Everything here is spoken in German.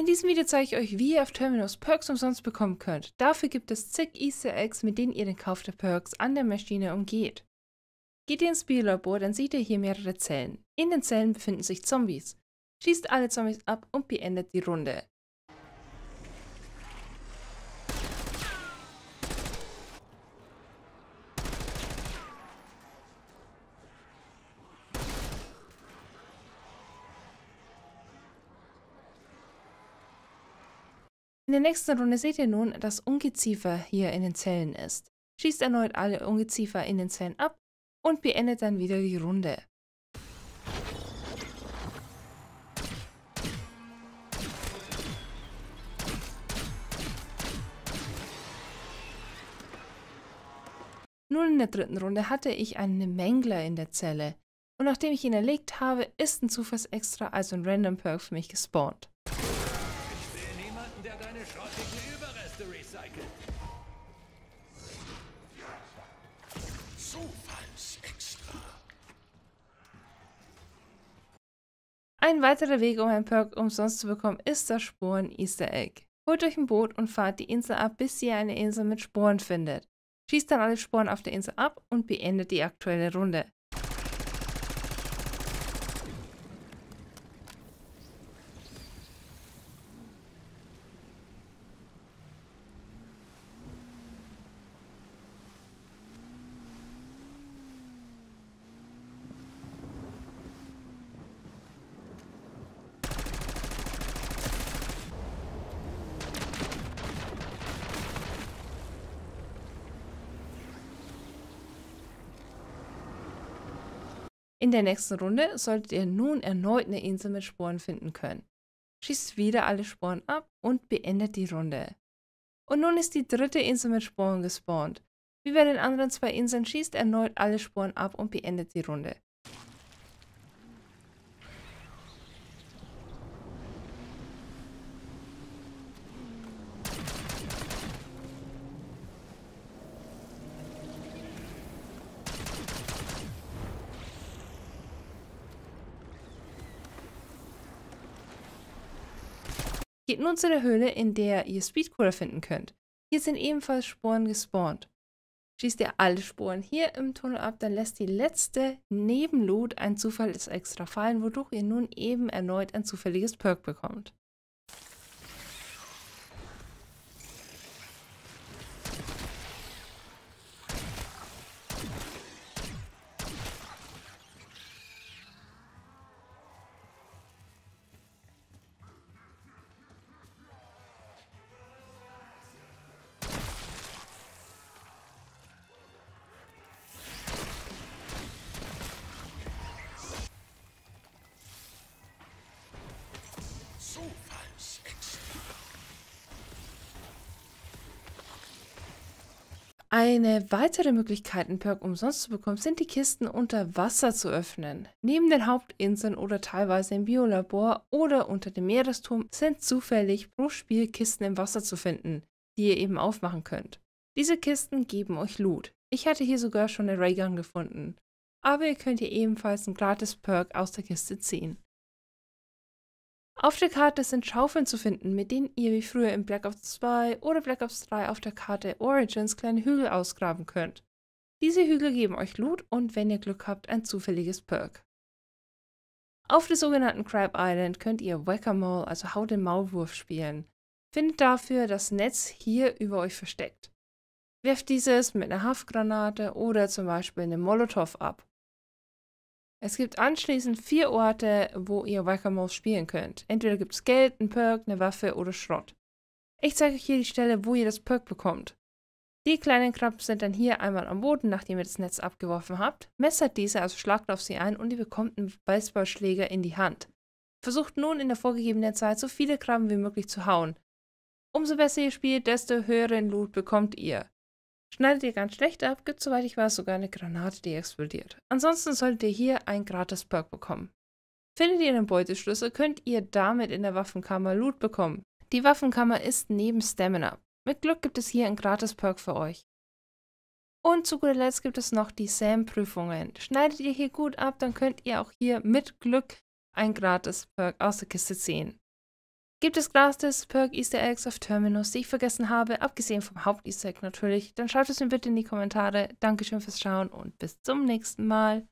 In diesem Video zeige ich euch, wie ihr auf Terminals Perks umsonst bekommen könnt. Dafür gibt es zig Easter Eggs, mit denen ihr den Kauf der Perks an der Maschine umgeht. Geht ihr ins Biolabor, dann seht ihr hier mehrere Zellen. In den Zellen befinden sich Zombies. Schießt alle Zombies ab und beendet die Runde. In der nächsten Runde seht ihr nun, dass Ungeziefer hier in den Zellen ist. Schießt erneut alle Ungeziefer in den Zellen ab und beendet dann wieder die Runde. Nun in der dritten Runde hatte ich einen Mängler in der Zelle. Und nachdem ich ihn erlegt habe, ist ein Zufallsextra, also ein Random Perk für mich gespawnt meine schrottigen Überreste recyceln. Zufallsextra. Ein weiterer Weg, um ein Perk umsonst zu bekommen, ist das Sporen-Easter Egg. Holt euch ein Boot und fahrt die Insel ab, bis ihr eine Insel mit Sporen findet. Schießt dann alle Sporen auf der Insel ab und beendet die aktuelle Runde. In der nächsten Runde solltet ihr nun erneut eine Insel mit Sporen finden können. Schießt wieder alle Sporen ab und beendet die Runde. Und nun ist die dritte Insel mit Sporen gespawnt. Wie bei den anderen zwei Inseln schießt erneut alle Sporen ab und beendet die Runde. Geht nun zu der Höhle, in der ihr Speedcooler finden könnt. Hier sind ebenfalls Sporen gespawnt. Schießt ihr alle Sporen hier im Tunnel ab, dann lässt die letzte Nebenloot ein Zufall extra fallen, wodurch ihr nun eben erneut ein zufälliges Perk bekommt. Eine weitere Möglichkeit, einen Perk umsonst zu bekommen, sind die Kisten unter Wasser zu öffnen. Neben den Hauptinseln oder teilweise im Biolabor oder unter dem Meeresturm sind zufällig pro Spiel Kisten im Wasser zu finden, die ihr eben aufmachen könnt. Diese Kisten geben euch Loot. Ich hatte hier sogar schon eine Raygun gefunden. Aber ihr könnt hier ebenfalls ein gratis Perk aus der Kiste ziehen. Auf der Karte sind Schaufeln zu finden, mit denen ihr wie früher in Black Ops 2 oder Black Ops 3 auf der Karte Origins kleine Hügel ausgraben könnt. Diese Hügel geben euch Loot und wenn ihr Glück habt, ein zufälliges Perk. Auf der sogenannten Crab Island könnt ihr Whack-A-Mole, also Hau den Maulwurf spielen. Findet dafür das Netz hier über euch versteckt. Werft dieses mit einer Haftgranate oder zum Beispiel einem Molotow ab es gibt anschließend vier Orte, wo ihr Wackermaus spielen könnt. Entweder gibt es Geld, einen Perk, eine Waffe oder Schrott. Ich zeige euch hier die Stelle, wo ihr das Perk bekommt. Die kleinen Krabben sind dann hier einmal am Boden, nachdem ihr das Netz abgeworfen habt. Messert diese, also schlagt auf sie ein und ihr bekommt einen Baseballschläger in die Hand. Versucht nun in der vorgegebenen Zeit so viele Krabben wie möglich zu hauen. Umso besser ihr spielt, desto höheren Loot bekommt ihr. Schneidet ihr ganz schlecht ab, gibt soweit ich weiß sogar eine Granate, die explodiert. Ansonsten solltet ihr hier ein gratis Perk bekommen. Findet ihr einen Beuteschlüssel, könnt ihr damit in der Waffenkammer Loot bekommen. Die Waffenkammer ist neben Stamina. Mit Glück gibt es hier ein gratis Perk für euch. Und zu guter Letzt gibt es noch die SAM-Prüfungen. Schneidet ihr hier gut ab, dann könnt ihr auch hier mit Glück ein gratis Perk aus der Kiste ziehen. Gibt es gratis Perk Easter Eggs auf Terminus, die ich vergessen habe, abgesehen vom Haupt Easter Egg natürlich? Dann schreibt es mir bitte in die Kommentare. Dankeschön fürs Schauen und bis zum nächsten Mal.